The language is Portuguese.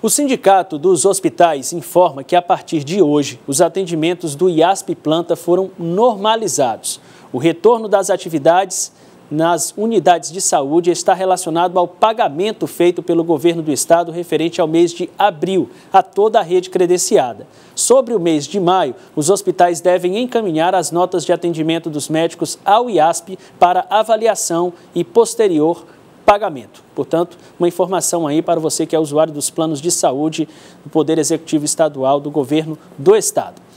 O Sindicato dos Hospitais informa que a partir de hoje os atendimentos do IASP Planta foram normalizados. O retorno das atividades nas unidades de saúde está relacionado ao pagamento feito pelo governo do estado referente ao mês de abril a toda a rede credenciada. Sobre o mês de maio, os hospitais devem encaminhar as notas de atendimento dos médicos ao IASP para avaliação e posterior pagamento. Portanto, uma informação aí para você que é usuário dos planos de saúde do Poder Executivo Estadual do Governo do Estado.